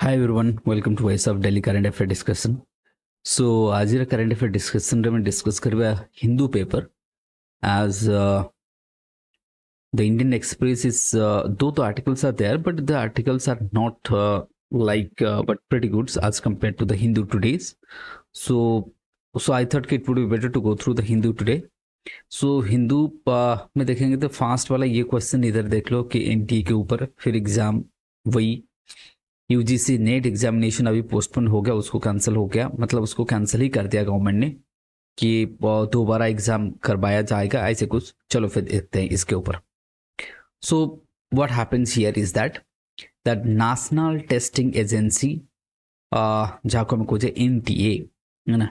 Hi everyone welcome to voice of daily current affair discussion so आज current affair discussion में discuss कर Hindu paper as the Indian Express is दो तो articles are there but the articles are not like but but goods as uh, uh, as to the Hindu hindu so so I thought thought it would be better to go through the hindu so so, Hindu uh, में देखेंगे तो fast वाला ये question इधर देख लो कि N के ऊपर फिर एग्ज़ाम वही यूजीसी नेट एग्जामिनेशन अभी पोस्टपोन हो गया उसको कैंसिल हो गया मतलब उसको कैंसिल ही कर दिया गवर्नमेंट ने कि दोबारा एग्जाम करवाया जाएगा ऐसे कुछ चलो फिर देखते हैं इसके ऊपर so what happens here is that that National Testing Agency जाको में कुछ एन टी ए है ना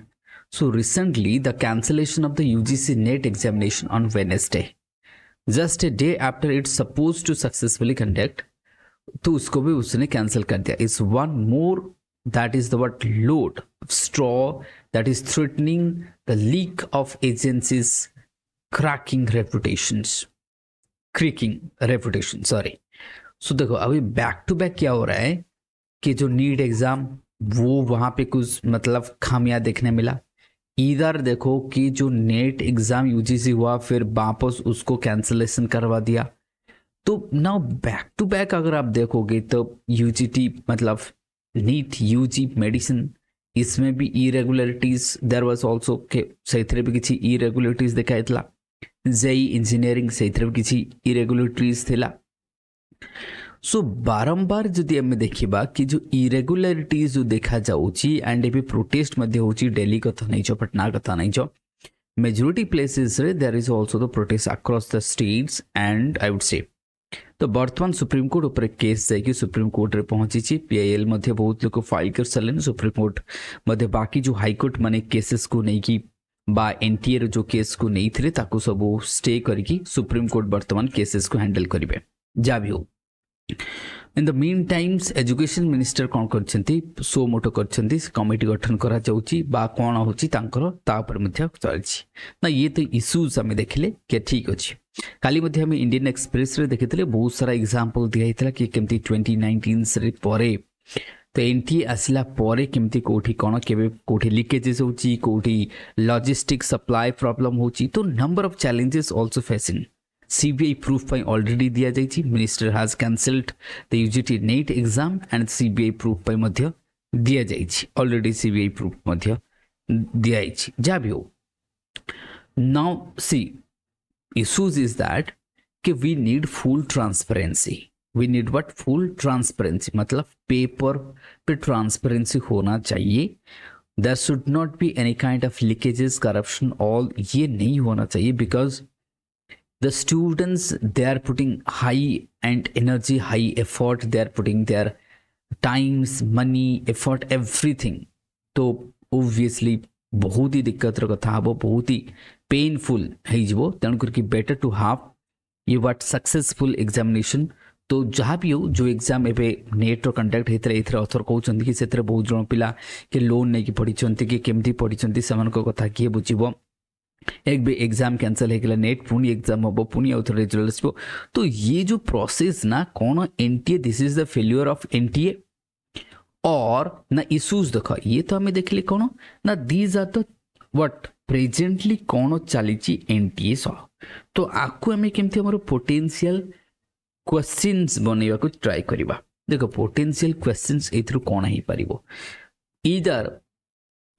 so recently the cancellation of the U G C NET examination on Wednesday just a day after it's suppose to successfully conduct तो उसको भी उसने cancel कर दिया is one more that is the what load straw that is threatening the leak of agencies cracking reputation creaking reputation sorry so देखो अभी back to back क्या हो रहा है कि जो नीट एग्ज़ाम वो वहां पे कुछ मतलब खामियां देखने मिला इधर देखो कि जो नेट एग्ज़ाम यूजीसी हुआ फिर वापस उसको कैंसलेशन करवा दिया तो नाउ बैक टू बैक अगर आप देखोगे तो यू मतलब नीट यू मेडिसिन इसमें भी इरेगुलरिटीज देर वॉज ऑल्सो के सही भी किसी इरेगुलरिटीज देखायला जेई इंजीनियरिंग सही भी किसी इरेगुलरिटीज थिला सो बारंबार जदि आम देखा कि जो इरेगुलरिटीज जो देखा जाऊँगी एंड ये प्रोटेस्ट डेली कथा नहीं पटना कथा नहीं majority places there is also the protest across the states and I would say তো বর্তমান সুপ্রিমকোর্ট উপরে কেস যাইকি সুপ্রিমকোর্টরে পৌঁছিছি পিআইএল মধ্যে বহুত লোক ফাইল করে সারলেন সুপ্রিমকোর্ট মধ্যে বাকি যে হাইকোর্ট মানে কেসেস কু নেইকি বা এনটিএর যে কেস কু নেইথিলে তাকু সবু স্টে করিকি সুপ্রিমকোর্ট বর্তমান কেসেস কু হ্যান্ডেল করিবে যা ভি হোক in the mean times education minister କ'ଣ କରିଛନ୍ତି ସୋ ମୋଟ କରିଛନ୍ତି କମିଟି ଗଠନ କରାଯାଉଛି ବା କ'ଣ ହେଉଛି ତାଙ୍କର ତା ଉପରେ ମଧ୍ୟ ଚାଲିଛି ନା ଇଏ ତ ଇସ୍ୟୁଜ୍ ଆମେ ଦେଖିଲେ କି ଠିକ୍ ଅଛି କାଲି ମଧ୍ୟ ଆମେ ଇଣ୍ଡିଆନ୍ ଏକ୍ସପ୍ରେସ୍ରେ ଦେଖିଥିଲେ ବହୁତ ସାରା ଏକ୍ଜାମ୍ପଲ୍ ଦିଆହେଇଥିଲା କି କେମିତି ଟ୍ୱେଣ୍ଟି ନାଇଣ୍ଟିନ୍ସରେ ପରେ ତ ଏନ୍ ଟି ଏ ଆସିଲା ପରେ କେମିତି କେଉଁଠି କ'ଣ କେବେ କେଉଁଠି ଲିକେଜେସ୍ ହେଉଛି କେଉଁଠି ଲଜିଷ୍ଟିକ୍ ସପ୍ଲାଏ ପ୍ରୋବ୍ଲେମ୍ ହେଉଛି ତ number of challenges also facing CBI probe पाई ऑलरेडी दिया जाए minister has cancelled the UGC NET exam and CBI probe पाई मध्य दिया जाए थी ऑलरेडी सीबीआई प्रूफ मध्य दिया जाए जा भी हो now see issues is that कि we need full transparency we need what full transparency मतलब पेपर पे ट्रांसपेरेंसी होना चाहिए there should not be any kind of leakages corruption all ये नहीं होना चाहिए because the students they are putting high and energy high effort they are putting their times money effort everything तो obviously बहुत ही दिक्कतर कथा हम बहुत ही पेनफुल हो तेणुकर बेटर टू हाव ये व्हाट सक्सेसफुल एक्जामिनेसन तो जहाँ भी हो जो एग्जाम एवं नेट्र कंडक्ट होता है अथर कहते कि से बहुत जन पिला कि लोन नहीं पढ़ी कि केमती पढ़ी से कथा किए बुझे एक भी एग्ज़ाम क्यान्सल है ନେଟ୍ नेट पुनी एग्जाम हम पुनी ଥରେ ରେଜଲ୍ଟ ଆସିବ ତ ଇଏ ଯେଉଁ ପ୍ରୋସେସ୍ ନା କ'ଣ N T A this is the failure और ना इश्यूज देख ये तो आम देखे कौन ना these are the what presently कौन चली एन टी सह तो आपको आम केमती पोटेंशियल क्वेश्चन बनवाक ट्राए करवा देख पोटेंशियल क्वेश्चन ये कौन हो पार इधर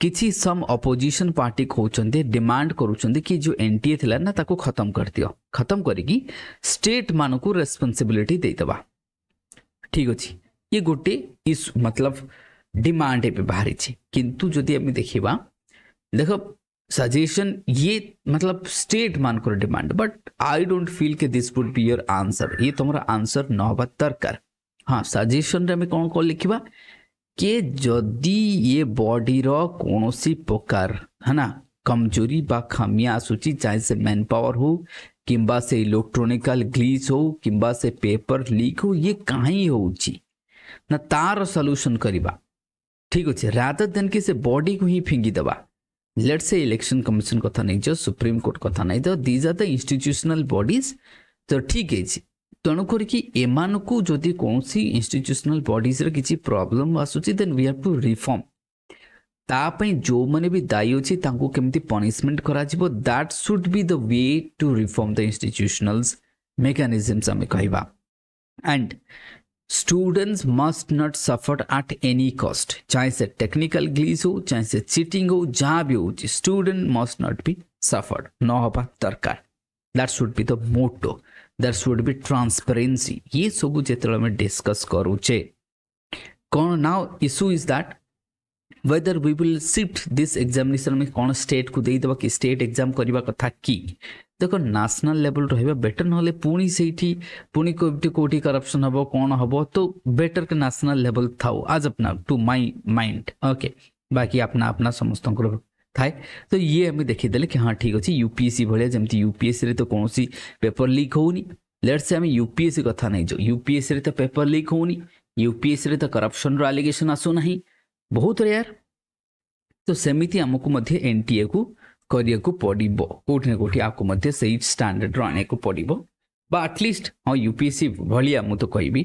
किसी सम अपोजिशन पार्टी कहते डिमांड कि जो एनटीए थी ना ताको खत्म कर दि खत्म करी स्टेट को रेस्पनसबिलिटी देदेव ठीक अच्छे ये गोटे मतलब डिमांड एवं बाहरी किंतु जदि देखा देख सजेसन ये मतलब स्टेट मानक demand but I don't feel के this would be your answer ये तुम आंसर नरकार हाँ सजेसन कौन कौन लिखा के जदि ये बडीर कौन सी प्रकार है ना कमजोरी बा खामी आसूँ चाहे से मैन पावर हो किंबा से इलेक्ट्रोनिकल ग्लीज हो किंबा से पेपर लीक हो ये कहीं हो ना तार सल्यूशन करवा ठीक अच्छे राधर देन के से बॉडी को ही फिंगी दबा लेट से इलेक्शन कमिशन कथ नहीं सुप्रीम कोर्ट कथ नहीं these are the institutional bodies तो ठीक है ତେଣୁ କରିକି ଏମାନଙ୍କୁ ଯଦି କୌଣସି ଇନଷ୍ଟିଚ୍ୟୁସନାଲ ବଡ଼ିଜ୍ର କିଛି ପ୍ରୋବ୍ଲେମ୍ ଆସୁଛି then we have to reform ତା ପାଇଁ ଯେଉଁମାନେ ବି ଦାୟୀ ଅଛି ତାଙ୍କୁ କେମିତି ପନିଶମେଣ୍ଟ କରାଯିବ that should be the way to reform the institutionals mechanisms ଆମେ କହିବା and students must not suffer at any cost चाहे ସେ टेक्निकल ଗ୍ଲିଜ୍ ହଉ चाहे ସେ चीटिंग ହଉ ଯାହା ବି ହେଉଛି ଷ୍ଟୁଡେଣ୍ଟ ମଷ୍ଟ ନଟ୍ ବି सफर ନ ହେବା ଦରକାର that should be the motto there should be transparency ଇଏ ସବୁ ଯେତେବେଳେ ଆମେ ଡିସ୍କସ୍ କରୁଛେ କ'ଣ now issue is that whether we will shift this examination ଆମେ କ'ଣ ଷ୍ଟେଟ୍କୁ ଦେଇଦେବା କି ଷ୍ଟେଟ୍ ଏକ୍ଜାମ୍ କରିବା କଥା କି ଦେଖ ନ୍ୟାସନାଲ୍ ଲେଭଲ୍ ରହିବା ବେଟର୍ ନହେଲେ ପୁଣି ସେଇଠି ପୁଣି କେଉଁଠି କେଉଁଠି କରପ୍ସନ୍ ହେବ କ'ଣ ହେବ ତ ବେଟର୍ କି ନ୍ୟାସନାଲ୍ ଲେଭଲ୍ ଥାଉ ଆଜ୍ ଅପ୍ନା ଟୁ ମାଇ ମାଇଣ୍ଡ ଓକେ ବାକି ଆପନା ଆପନା ସମସ୍ତଙ୍କର थाए तो ये आम देखीदे कि हाँ ठीक अच्छे यूपीएससी भाया जमी यूपीएससी तो कौन पेपर लिक हो लेट्स आम यूपीएससी कथा नहीं जो यूपीएससी तो पेपर तो लिक तो हाँ, तो हो यूपीएससी तो करप्शन रलिगेसन आसूना बहुत रेयर तो सेमती आमको एनटीए को କରିବାକୁ ପଡ଼ିବ କେଉଁଠି ନା କେଉଁଠି ଆକୁ ମଧ୍ୟ ସେଇ ଷ୍ଟାଣ୍ଡାର୍ଡ଼ର ଆଣିବାକୁ ପଡ଼ିବ ବା ଆଟଲିଷ୍ଟ ହଁ ୟୁ ପି ଏସ୍ ସି ଭଳିଆ ମୁଁ ତ କହିବି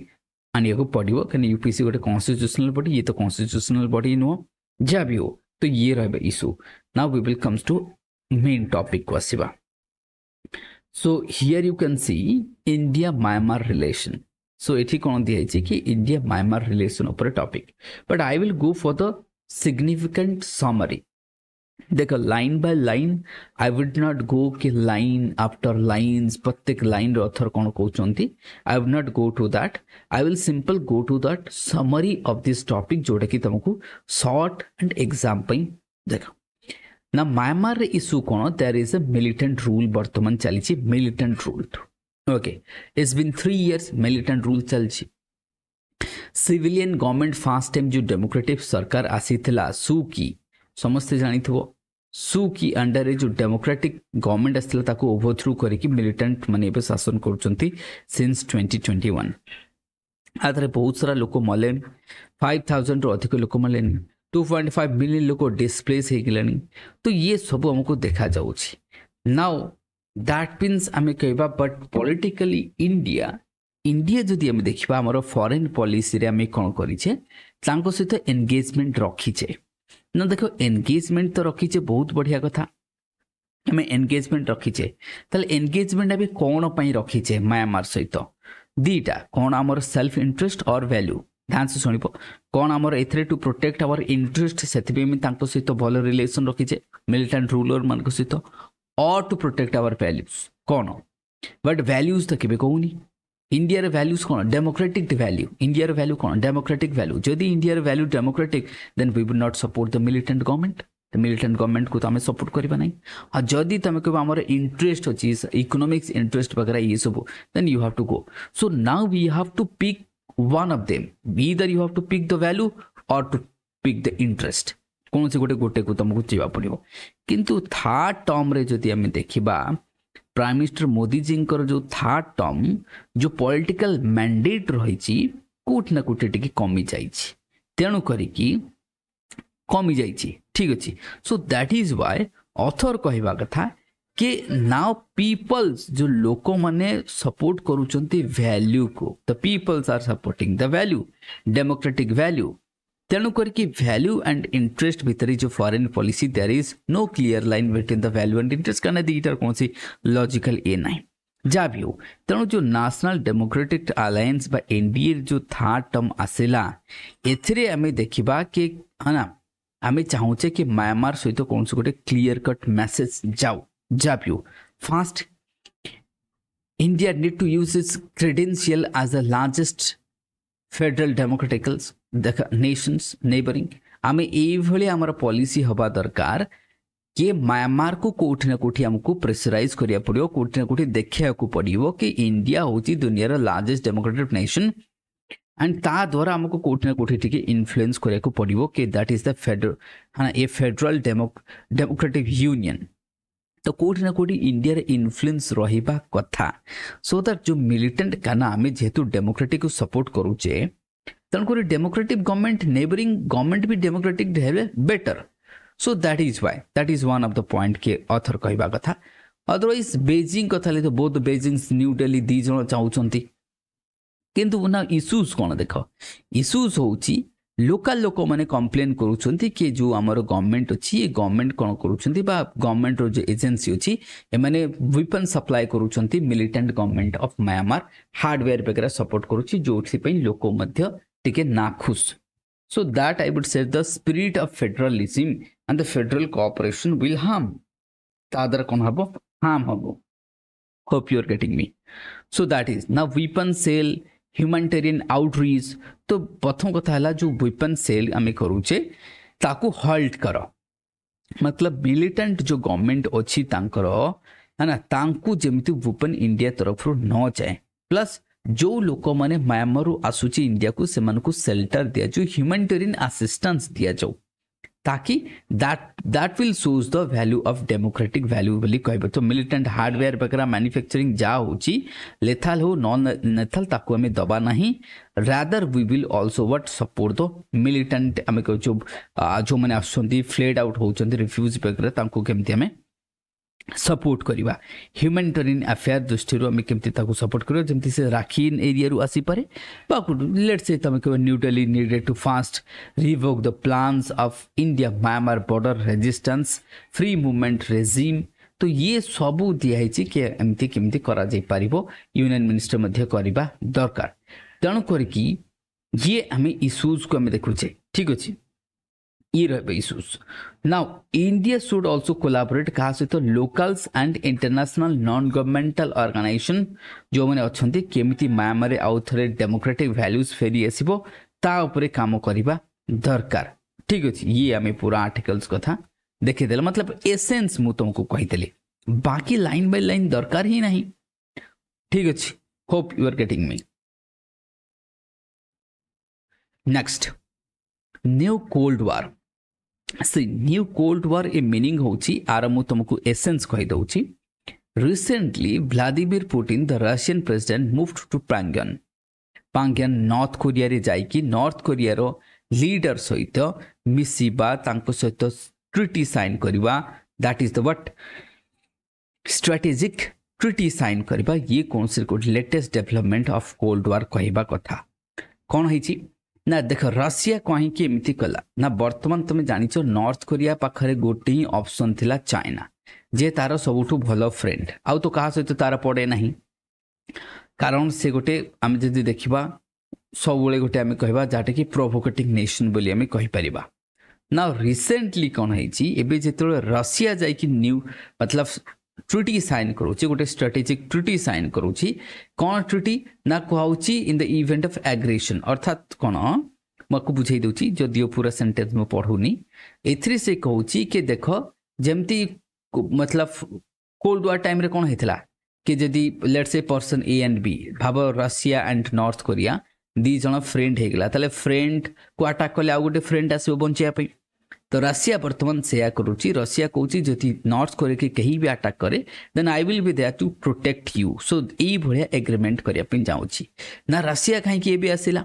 ଆଣିବାକୁ ପଡ଼ିବ କାରଣ ୟୁ ପି ଏସ୍ ସି ଗୋଟେ କନଷ୍ଟିଚ୍ୟୁସନାଲ୍ तो ये the issue now we will come to main topic Vasiva. so here you can see india myanmar relation so এটি কোন দিয়েছে কি india myanmar relation উপরে topic but i will go for the significant summary देखो line by line I would not go कि line after lines प्रत्येक line author कौन कौन I would not go to that I will simple go to that summary of this topic जोडे कि तुमको short and exam देखो ना Myanmar रे इशू कौन there is a militant rule वर्तमान चली militant rule okay it's been 3 years militant rule चल चलती सिविलियन गवर्नमेंट फास्ट टाइम जो डेमोक्रेटिक सरकार आसी थिला सू की ସମସ୍ତେ ଜାଣିଥିବ ସୁ କି ଅଣ୍ଡରରେ ଯେଉଁ ଡେମୋକ୍ରାଟିକ୍ ଗଭର୍ଣ୍ଣମେଣ୍ଟ ଆସିଥିଲା ତାକୁ ଓଭରଥ୍ରୁ କରିକି ମିଲିଟାଣ୍ଟ ମାନେ ଏବେ ଶାସନ କରୁଛନ୍ତି ସିନ୍ସ ଟ୍ୱେଣ୍ଟି ଟ୍ୱେଣ୍ଟି ୱାନ୍ ଆଧାରେ ବହୁତ ସାରା ଲୋକ ମଲେଣି ଫାଇଭ୍ ଥାଉଜେଣ୍ଡରୁ ଅଧିକ ଲୋକ ମଲେଣି ଟୁ ପଏଣ୍ଟ ଫାଇଭ୍ ମିଲିୟନ୍ ଲୋକ ଡିସପ୍ଲେସ୍ ହେଇଗଲେଣି ତ ଇଏ ସବୁ ଆମକୁ ଦେଖାଯାଉଛି ନାଓ ଦ୍ୟାଟ୍ ମିନ୍ସ ଆମେ କହିବା ବଟ୍ ପଲିଟିକାଲି ଇଣ୍ଡିଆ ଇଣ୍ଡିଆ ଯଦି ଆମେ ଦେଖିବା ଆମର ଫରେନ୍ ପଲିସିରେ ଆମେ କ'ଣ କରିଛେ ତାଙ୍କ ସହିତ ଏନଗେଜମେଣ୍ଟ ରଖିଛେ না ଦେଖ এনগেজমেন্ট ତ ରଖିଛେ ବହୁତ ବଢ଼ିଆ କଥା ଆମେ ଏନଗେଜମେଣ୍ଟ ରଖିଛେ ତାହେଲେ ଏନଗେଜମେଣ୍ଟ ଆମେ କ'ଣ ପାଇଁ ରଖିଛେ ମାୟାମାର ସହିତ ଦୁଇଟା କ'ଣ ଆମର ସେଲ୍ଫ ଇଣ୍ଟରେଷ୍ଟ ଅର୍ ଭ୍ୟାଲ୍ୟୁ ଧ୍ୟାନସେ ଶୁଣିବ କ'ଣ ଆମର ଏଥିରେ ଟୁ ପ୍ରୋଟେକ୍ଟ ଆୱାର ଇଣ୍ଟରେଷ୍ଟ ସେଥିପାଇଁ ଆମେ ତାଙ୍କ ସହିତ ଭଲ ରିଲେସନ୍ ରଖିଛେ ମିଲିଟାଣ୍ଟ ରୁଲର୍ମାନଙ୍କ ସହିତ or to protect our values କ'ଣ ବଟ୍ ଭ୍ୟାଲ୍ୟୁଜ୍ ତ କେବେ କହୁନି इंडिया वैल्यूज कौन डेमोक्रेटिक वैल्यू इंडिया वैल्यू कौन डेमोक्रेटिक वैल्यू जदि India value democratic then we would not support the militant government the militant government को तो आम सपोर्ट करवा ना जदि तुम्हें कह आम इंटरेस्ट अच्छी इकोनोमिक्स इंटरेस्ट वगैरह ये सब then you have to go so now we have to pick one of them इधर you have to pick the value or to pick the interest कौन से गोटे गोटे को तुमको जीवा पड़ो कि थार्ड टर्म्रे जब देखा ପ୍ରାଇମ୍ ମିନିଷ୍ଟର ମୋଦିଜୀଙ୍କର ଯେଉଁ ଥାର୍ଡ ଟର୍ମ ଯେଉଁ ପଲିଟିକାଲ ମ୍ୟାଣ୍ଡେଟ୍ ରହିଛି କେଉଁଠି ନା କେଉଁଠି ଟିକେ କମିଯାଇଛି ତେଣୁ କରିକି କମିଯାଇଛି ଠିକ୍ ଅଛି so that is why author କହିବା କଥା କି ନା ପିପଲ୍ସ ଯେଉଁ ଲୋକମାନେ ସପୋର୍ଟ କରୁଛନ୍ତି ଭ୍ୟାଲ୍ୟୁକୁ the peoples are supporting the value democratic value ତେଣୁ କରିକି ଭ୍ୟାଲ୍ୟୁ ଆଣ୍ଡ ଇଣ୍ଟରେଷ୍ଟ ଭିତରେ ଯେଉଁ foreign policy there is no clear line between the value and interest କାରଣ ଦୁଇଟାର କୌଣସି ଲଜିକାଲ୍ ଇଏ ନାହିଁ ଯାହା ବି ହଉ ତେଣୁ ଯେଉଁ ନ୍ୟାସନାଲ୍ ଡେମୋକ୍ରାଟିକ୍ ଆଲାଏନ୍ସ ବା ଏନ୍ଡିଏର ଯେଉଁ ଥାର୍ଡ ଟର୍ମ ଆସିଲା ଏଥିରେ ଆମେ ଦେଖିବା କି ହଁ ନା ଆମେ ଚାହୁଁଛେ କି ମାୟାମାର ସହିତ କୌଣସି ଗୋଟେ କ୍ଲିୟର କଟ୍ ମେସେଜ୍ ଯାଉ ଯାହା ବି ହଉ first India need to use its credential as the largest federal democraticals ଦେଖ ନେସନ୍ସ ନେବରିଂ ଆମେ ଏଇଭଳି ଆମର ପଲିସି ହେବା ଦରକାର କି ମାୟାମାରକୁ କେଉଁଠି ନା କେଉଁଠି ଆମକୁ ପ୍ରେସରାଇଜ୍ କରିବାକୁ ପଡ଼ିବ କେଉଁଠି ନା କେଉଁଠି ଦେଖେଇବାକୁ ପଡ଼ିବ କି ଇଣ୍ଡିଆ ହେଉଛି ଦୁନିଆର ଲାର୍ଜେଷ୍ଟ ଡେମୋକ୍ରାଟିକ୍ ନେସନ୍ ଆଣ୍ଡ ତା ଦ୍ୱାରା ଆମକୁ କେଉଁଠି ନା କେଉଁଠି ଟିକେ ଇନଫ୍ଲୁଏନ୍ସ କରିବାକୁ ପଡ଼ିବ କି ଦ୍ୟାଟ୍ ଇଜ୍ ଦ ଫେଡର ହଁ ଏ ଫେଡେରାଲ ଡେମୋକ୍ରାଟିକ୍ ୟୁନିୟନ୍ ତ କେଉଁଠି ନା କେଉଁଠି ଇଣ୍ଡିଆରେ ଇନଫ୍ଲୁଏନ୍ସ ରହିବା କଥା ସୋ ଦ୍ୟାଟ୍ ଯେଉଁ ମିଲିଟାଣ୍ଟ କାନା ଆମେ ଯେହେତୁ ଡେମୋକ୍ରାଟିକୁ ସପୋର୍ଟ କରୁଛେ ତେଣୁକରି ଡେମୋକ୍ରାଟିକ୍ ଗଭର୍ଣ୍ଣମେଣ୍ଟ ନେବରିଂ ଗଭର୍ଣ୍ଣମେଣ୍ଟ ବି ଡେମୋକ୍ରାଟିକ୍ ହେଲେ better so that is why that is one of the point କିଏ ଅଥର କହିବା କଥା ଅଦରୱାଇଜ୍ ବେଜିଂ କଥା ହେଲେ ତ ବହୁତ ବେଜିଂ ନ୍ୟୁ ଡେଲି ଦୁଇ ଜଣ ଚାହୁଁଛନ୍ତି କିନ୍ତୁ ନା ଇସ୍ୟୁଜ୍ କ'ଣ ଦେଖ ଇସ୍ୟୁଜ୍ ହେଉଛି ଲୋକାଲ୍ ଲୋକମାନେ କମ୍ପ୍ଲେନ୍ କରୁଛନ୍ତି କି ଯେଉଁ ଆମର ଗଭର୍ଣ୍ଣମେଣ୍ଟ ଅଛି ଏ ଗଭର୍ଣ୍ଣମେଣ୍ଟ କ'ଣ କରୁଛନ୍ତି ବା ଗଭର୍ଣ୍ଣମେଣ୍ଟର ଯେଉଁ ଏଜେନ୍ସି ଅଛି ଏମାନେ ୱେପନ୍ ସପ୍ଲାଏ କରୁଛନ୍ତି militant government of Myanmar hardware ବଗେରା ସପୋର୍ଟ କରୁଛି ଯେଉଁଥିପାଇଁ ଲୋକ ମଧ୍ୟ ठीक है नाखुश so that I would say the spirit of federalism and the federal cooperation will harm ताद्वारा कौन हम harm hmm hope you are getting me so that is ना वेपन सेल ह्यूमानिटेरियन आउटरीच तो प्रथम कथा है जो वेपन सेल आम करूचे ताको हल्ट कर मतलब मिलिटेंट जो गवर्नमेंट अच्छी है ना ताकू जमी वेपन इंडिया तरफ न जाए प्लस जो लोक मैंने म्यांमारू आसुची इंडिया को से सेल्टर दि जाऊ ह्यूमानिटेरियन आसीस्टान्स दि जाऊ ताकि that that will shows the value of democratic value बोली कह तो मिलिटेंट हार्डवेयर वगैरह मैन्युफैक्चरिंग जहाँ होची लेथाल हो नॉन लेथाल ताको हमें दबा नहीं rather we will also what support the militant हमें जो जो मैंने आसुंती फ्लेड आउट होउचंती रिफ्यूज वगैरह ताकू केमती हमें ସପୋର୍ଟ କରିବା ହ୍ୟୁମାନିଟାରିଆନ୍ ଆଫେୟାର୍ ଦୃଷ୍ଟିରୁ ଆମେ କେମିତି ତାକୁ ସପୋର୍ଟ କରିବା ଯେମିତି ସେ ରାଖିନ୍ ଏରିଆରୁ ଆସିପାରେ ବା ଲେଟ୍ ସେ ତୁମେ କହିବ New Delhi needed to fast revoke the plans of India Myanmar border resistance free movement regime ତ ଇଏ ସବୁ ଦିଆହେଇଛି କି ଏମିତି କେମିତି କରାଯାଇପାରିବ ୟୁନିୟନ୍ ମିନିଷ୍ଟର ମଧ୍ୟ କରିବା ଦରକାର ତେଣୁ କରିକି ଇଏ ଆମେ ଇସ୍ୟୁଜ୍କୁ ଆମେ ଦେଖୁଛେ ଠିକ୍ ଅଛି ये रहे now India should also collaborate क्या सहित locals and international non governmental organisation जो मैंने अच्छा केमी म्यामार आउथरे डेमोक्रेटिक भैल्यूज फेरी आसो तापर कम करने दरकार ठीक अच्छे ये आम पूरा आर्टिकल्स कथा देखीदे मतलब एसेन्स मु तुमको कहीदेली बाकी लाइन बाय लाइन दरकार ही ना ठीक अच्छे hope you are getting me next new cold war ସେ ନ୍ୟୁ କୋଲ୍ଡ ୱାର୍ ଏ ମିନିଂ ହେଉଛି ଆର ମୁଁ ତୁମକୁ ଏସେନ୍ସ କହିଦେଉଛି recently Vladimir Putin the Russian president moved to ପ୍ରାଙ୍ଗନ୍ ପାଙ୍ଗ୍ୟାନ୍ ନର୍ଥ କୋରିଆରେ ଯାଇକି ନର୍ଥ କୋରିଆର ଲିଡର ସହିତ ମିଶିବା ତାଙ୍କ ସହିତ ଟ୍ରିଟି ସାଇନ୍ କରିବା that is the but strategic treaty sign କରିବା ଇଏ କୌଣସି ଗୋଟେ latest development of cold war କହିବା କଥା କ'ଣ ହେଇଛି ନା ଦେଖ ରଷିଆ କାହିଁକି ଏମିତି କଲା ନା ବର୍ତ୍ତମାନ ତୁମେ ଜାଣିଛ ନର୍ଥ କୋରିଆ ପାଖରେ ଗୋଟିଏ ହିଁ ଅପସନ୍ ଥିଲା ଚାଇନା ଯିଏ ତାର ସବୁଠୁ ଭଲ ଫ୍ରେଣ୍ଡ ଆଉ ତ କାହା ସହିତ ତାର ପଡ଼େ ନାହିଁ କାରଣ ସେ ଗୋଟେ ଆମେ ଯଦି ଦେଖିବା ସବୁବେଳେ ଗୋଟେ ଆମେ କହିବା ଯାହାଟାକି ପ୍ରୋଭୋକେଟିଂ ନେସନ୍ ବୋଲି ଆମେ କହିପାରିବା ନା ରିସେଣ୍ଟଲି କ'ଣ ହେଇଛି ଏବେ ଯେତେବେଳେ ରଷିଆ ଯାଇକି ନ୍ୟୁ ମତଲବ ত্রুটি ସାଇନ୍ କରୁଛି ଗୋଟେ ଷ୍ଟ୍ରାଟେଜିକ୍ ତ୍ରୁଟି ସାଇନ୍ କରୁଛି କ'ଣ ତ୍ରୁଟି ନା କୁହାଉଛି in the event of aggression ଅର୍ଥାତ୍ କ'ଣ ମୁଁ ଆକୁ ବୁଝେଇ ଦେଉଛି ଯଦିଓ ପୁରା ସେଣ୍ଟେନ୍ସ ମୁଁ ପଢ଼ୁନି ଏଥିରେ ସେ କହୁଛି କି ଦେଖ ଯେମିତି ମତଲବ କୋଲ୍ଡ ୱାର୍ ଟାଇମ୍ରେ କ'ଣ ହେଇଥିଲା କି ଯଦି let's a person A and B ଭାବ ରଷିଆ ଆଣ୍ଡ ନର୍ଥ କୋରିଆ ଦୁଇ ଜଣ ଫ୍ରେଣ୍ଡ ହେଇଗଲା ତାହେଲେ ଫ୍ରେଣ୍ଡକୁ ଆଟାକ୍ କଲେ ଆଉ ଗୋଟେ ଫ୍ରେଣ୍ଡ ଆସିବ ବଞ୍ଚିବା ପାଇଁ तो रशिया बर्तमान या करुच्ची रशिया कौन जदि नर्थ कोरिया के कहीं भी आटाक् कै then I will be there to protect you so यही एग्रीमेंट करने जाऊँगी ना रशिया कहीं भी आसला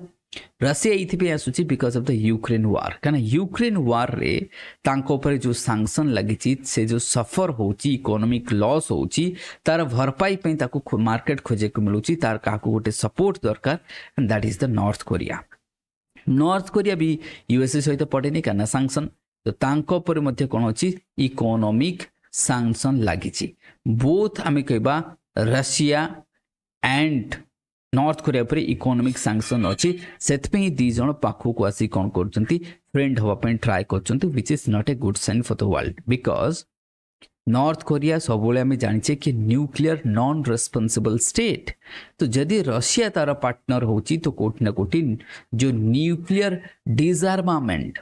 रशिया ये आसूस because of the Ukraine war कहीं युक्रेन वारे उपर जो सांसन लगी से जो सफर हो इकोनोमिक लस हो तार भरपाई मार्केट खोजे को मिलूँ तार क्या गोटे सपोर्ट दरकार that is the North Korea North Korea भी यूएसए सहित पड़ेनि कहीं सांसन ତ ତାଙ୍କ ଉପରେ ମଧ୍ୟ କ'ଣ ଅଛି ଇକୋନୋମିକ୍ ସାଙ୍କସନ୍ ଲାଗିଛି ବୋଥ୍ ଆମେ କହିବା ରଷିଆ ଆଣ୍ଡ ନର୍ଥ କୋରିଆ ଉପରେ ଇକୋନୋମିକ୍ ସାଙ୍କସନ୍ ଅଛି ସେଥିପାଇଁ ଦୁଇ ଜଣ ପାଖକୁ ଆସି କ'ଣ କରୁଛନ୍ତି ଫ୍ରେଣ୍ଡ ହେବା ପାଇଁ ଟ୍ରାଏ କରୁଛନ୍ତି which is not a good sign for the world because North Korea সবুলে আমি জানিছে কি নিউক্লিয়ার নন রেসপন্সিবল স্টেট তো যদি রশিয়া তার পার্টনার হচ্ছে তো কোটি না কোটি যে নিউক্লিয়ার ডিজার্মামেন্ট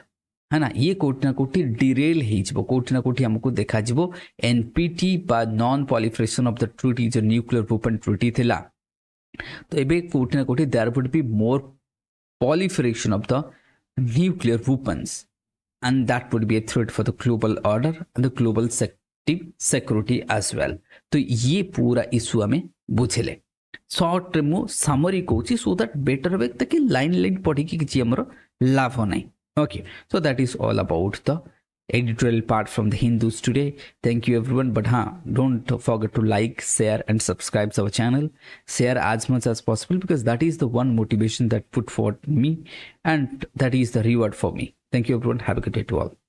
है ना ये कौटि ना कौटि डिरेल हो कौटि ना कौटि आमको देखा NPT non proliferation of the treaty जो न्यूक्लियर भूपेन ट्रुटि था तो ये कौटि ना कौटि there would be more proliferation of the nuclear weapons and that would be a threat for the global order and the global security as well तो ये पूरा इश्यू आम बुझेले सर्ट्रे मुझ सामरी कौच सो दैट बेटर हे ताकि लाइन लाइन पढ़ की लाभ नहीं okay so that is all about the editorial part from the hindus today thank you everyone but huh don't forget to like share and subscribe to our channel share as much as possible because that is the one motivation that put forward me and that is the reward for me thank you everyone have a good day to all